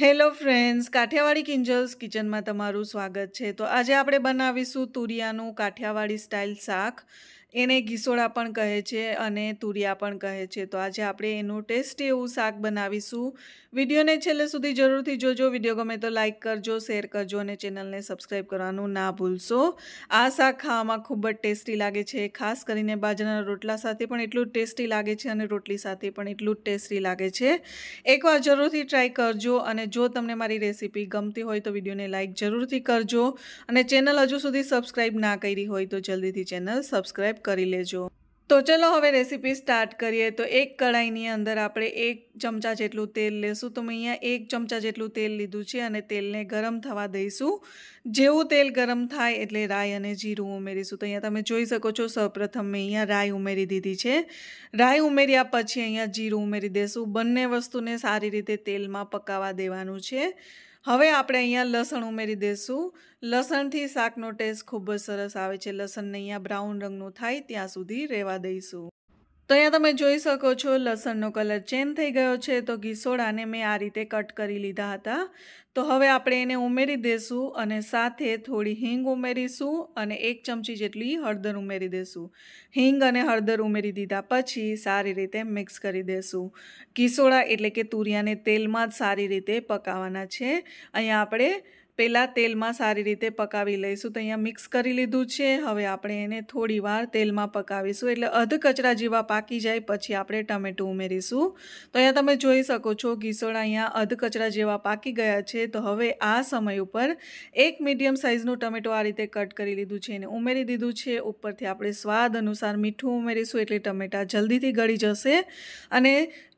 hello friends Kathiawadi કિંજલ્સ કિચનમાં તમારું સ્વાગત છે તો આજે આપણે બનાવીશું તુરિયાનું કાઠિયાવાડી સ્ટાઇલ શાક એને ગીસોળા પણ કહે છે અને તુરિયા પણ કહે છે તો આજે આપણે એનું ટેસ્ટી એવું શાક બનાવીશું વિડીયોને છેલ્લે સુધી જરૂરથી જોજો વિડીયો ગમે તો લાઇક કરજો શેર કરજો અને ચેનલને સબસ્ક્રાઈબ કરવાનું ના ભૂલશો આ શાક ખાવામાં ખૂબ જ ટેસ્ટી લાગે છે ખાસ કરીને બાજરાના રોટલા સાથે પણ એટલું ટેસ્ટી લાગે છે અને રોટલી સાથે પણ એટલું જ ટેસ્ટી લાગે છે એકવાર જરૂરથી ટ્રાય કરજો અને જો તમને મારી રેસીપી ગમતી હોય તો વિડીયોને લાઇક જરૂરથી કરજો અને ચેનલ હજુ સુધી સબસ્ક્રાઈબ ના કરી હોય તો જલ્દીથી ચેનલ સબસ્ક્રાઈબ કરી લેજો તો ચલો હવે રેસીપી સ્ટાર્ટ કરીએ તો એક કઢાઈની અંદર આપણે એક ચમચા જેટલું તેલ લેશું તો મેં અહીંયા એક ચમચા જેટલું તેલ લીધું છે અને તેલને ગરમ થવા દઈશું જેવું તેલ ગરમ થાય એટલે રાઈ અને જીરું ઉમેરીશું તો અહીંયા તમે જોઈ શકો છો સૌપ્રથમ મેં અહીંયા રાઈ ઉમેરી દીધી છે રાઈ ઉમેર્યા પછી અહીંયા જીરું ઉમેરી દેશું બંને વસ્તુને સારી રીતે તેલમાં પકાવવા દેવાનું છે હવે આપણે અહીંયા લસણ ઉમેરી દઈશું લસણથી શાકનો ટેસ્ટ ખૂબ જ સરસ આવે છે લસણને અહીંયા બ્રાઉન રંગનું થાય ત્યાં સુધી રહેવા દઈશું તો અહીંયા તમે જોઈ શકો છો લસણનો કલર ચેન્જ થઈ ગયો છે તો ઘીસોડાને મેં આ રીતે કટ કરી લીધા હતા તો હવે આપણે એને ઉમેરી દઈશું અને સાથે થોડી હિંગ ઉમેરીશું અને એક ચમચી જેટલી હળદર ઉમેરી દઈશું હિંગ અને હળદર ઉમેરી દીધા પછી સારી રીતે મિક્સ કરી દઈશું ઘીસોડા એટલે કે તુરિયાને તેલમાં જ સારી રીતે પકાવવાના છે અહીંયા આપણે પહેલાં તેલમાં સારી રીતે પકાવી લઈશું તો અહીંયા મિક્સ કરી લીધું છે હવે આપણે એને થોડી વાર તેલમાં પકાવીશું એટલે અધ કચરા જેવા પાકી જાય પછી આપણે ટમેટું ઉમેરીશું તો અહીંયા તમે જોઈ શકો છો ઘીસોડા અહીંયા અધ કચરા જેવા પાકી ગયા છે તો હવે આ સમય ઉપર એક મીડિયમ સાઇઝનું ટમેટું આ રીતે કટ કરી લીધું છે એને ઉમેરી દીધું છે ઉપરથી આપણે સ્વાદ અનુસાર મીઠું ઉમેરીશું એટલે ટમેટા જલ્દીથી ગળી જશે અને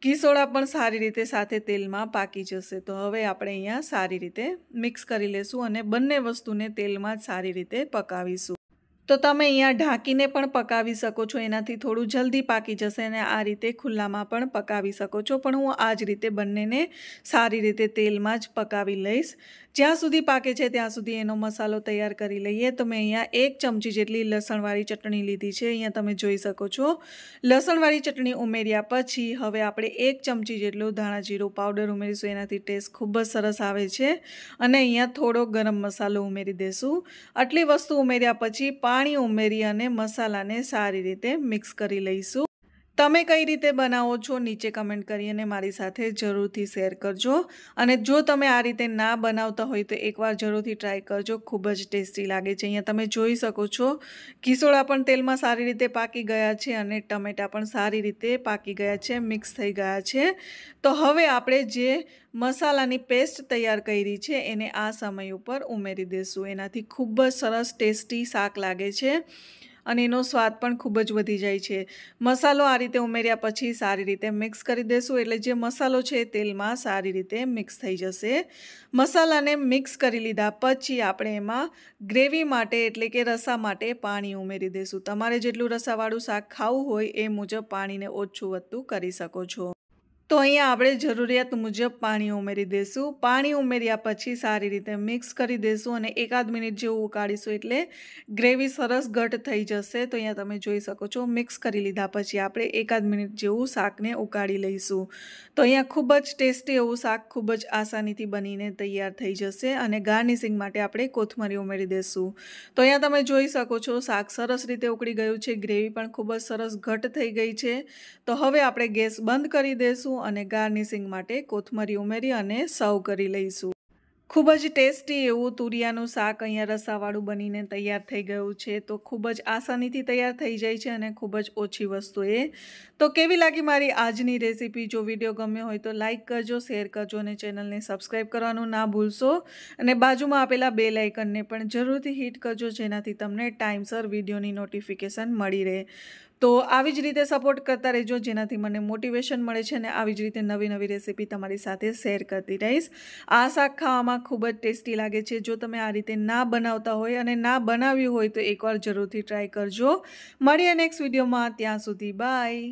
ઘીસોડા પણ સારી રીતે સાથે તેલમાં પાકી જશે તો હવે આપણે અહીંયા સારી રીતે મિક્સ કરી લેશું અને બંને વસ્તુને તેલમાં સારી રીતે પકાવીશું તો તમે અહીંયા ઢાંકીને પણ પકાવી શકો છો એનાથી થોડું જલ્દી પાકી જશે અને આ રીતે ખુલ્લામાં પણ પકાવી શકો છો પણ હું આ જ રીતે બંનેને સારી રીતે તેલમાં જ પકાવી લઈશ જ્યાં સુધી પાકે છે ત્યાં સુધી એનો મસાલો તૈયાર કરી લઈએ તો મેં અહીંયા એક ચમચી જેટલી લસણવાળી ચટણી લીધી છે અહીંયા તમે જોઈ શકો છો લસણવાળી ચટણી ઉમેર્યા પછી હવે આપણે એક ચમચી જેટલો ધાણા જીરું પાવડર ઉમેરીશું એનાથી ટેસ્ટ ખૂબ જ સરસ આવે છે અને અહીંયા થોડો ગરમ મસાલો ઉમેરી દઈશું આટલી વસ્તુ ઉમેર્યા પછી પાણી ઉમેરી અને મસાલાને સારી રીતે મિક્સ કરી લઈશું તમે કઈ રીતે બનાવો છો નીચે કમેન્ટ કરીને મારી સાથે જરૂરથી શેર કરજો અને જો તમે આ રીતે ના બનાવતા હોય તો એકવાર જરૂરથી ટ્રાય કરજો ખૂબ જ ટેસ્ટી લાગે છે અહીંયા તમે જોઈ શકો છો કિસોળા પણ તેલમાં સારી રીતે પાકી ગયા છે અને ટમેટાં પણ સારી રીતે પાકી ગયા છે મિક્સ થઈ ગયા છે તો હવે આપણે જે મસાલાની પેસ્ટ તૈયાર કરી છે એને આ સમય ઉપર ઉમેરી દઈશું એનાથી ખૂબ જ સરસ ટેસ્ટી શાક લાગે છે અને એનો સ્વાદ પણ ખૂબ જ વધી જાય છે મસાલો આ રીતે ઉમેર્યા પછી સારી રીતે મિક્સ કરી દેશું એટલે જે મસાલો છે તેલમાં સારી રીતે મિક્સ થઈ જશે મસાલાને મિક્સ કરી લીધા પછી આપણે એમાં ગ્રેવી માટે એટલે કે રસા માટે પાણી ઉમેરી દેશું તમારે જેટલું રસાવાળું શાક ખાવું હોય એ મુજબ પાણીને ઓછું વધતું કરી શકો છો તો અહીંયા આપણે જરૂરિયાત મુજબ પાણી ઉમેરી દઈશું પાણી ઉમેર્યા પછી સારી રીતે મિક્સ કરી દઈશું અને એકાદ મિનિટ જેવું ઉકાળીશું એટલે ગ્રેવી સરસ ઘટ થઈ જશે તો અહીંયા તમે જોઈ શકો છો મિક્સ કરી લીધા પછી આપણે એકાદ મિનિટ જેવું શાકને ઉકાળી લઈશું તો અહીંયા ખૂબ જ ટેસ્ટી એવું શાક ખૂબ જ આસાનીથી બનીને તૈયાર થઈ જશે અને ગાર્નિશિંગ માટે આપણે કોથમરી ઉમેરી દઈશું તો અહીંયા તમે જોઈ શકો છો શાક સરસ રીતે ઉકળી ગયું છે ગ્રેવી પણ ખૂબ જ સરસ ઘટ થઈ ગઈ છે તો હવે આપણે ગેસ બંધ કરી દઈશું અને ગાર્નિશિંગ માટે કોથમરી ઉમેરી અને સર્વ કરી લઈશું ખૂબ જ ટેસ્ટી એવું તુરિયાનું શાક અહીંયા રસાવાળું બનીને તૈયાર થઈ ગયું છે તો ખૂબ જ આસાનીથી તૈયાર થઈ જાય છે અને ખૂબ જ ઓછી વસ્તુએ તો કેવી લાગી મારી આજની રેસીપી જો વિડીયો ગમ્યો હોય તો લાઇક કરજો શેર કરજો અને ચેનલને સબસ્ક્રાઈબ કરવાનું ના ભૂલશો અને બાજુમાં આપેલા બે લાઇકનને પણ જરૂરથી હિટ કરજો જેનાથી તમને ટાઈમસર વિડીયોની નોટિફિકેશન મળી રહે તો આવી જ રીતે સપોર્ટ કરતા રહેજો જેનાથી મને મોટિવેશન મળે છે અને આવી જ રીતે નવી નવી રેસીપી તમારી સાથે શેર કરતી રહીશ આ શાક ખાવામાં ખૂબ જ ટેસ્ટી લાગે છે જો તમે આ રીતે ના બનાવતા હોય અને ના બનાવ્યું હોય તો એકવાર જરૂરથી ટ્રાય કરજો મળીએ નેક્સ્ટ વિડીયોમાં ત્યાં સુધી બાય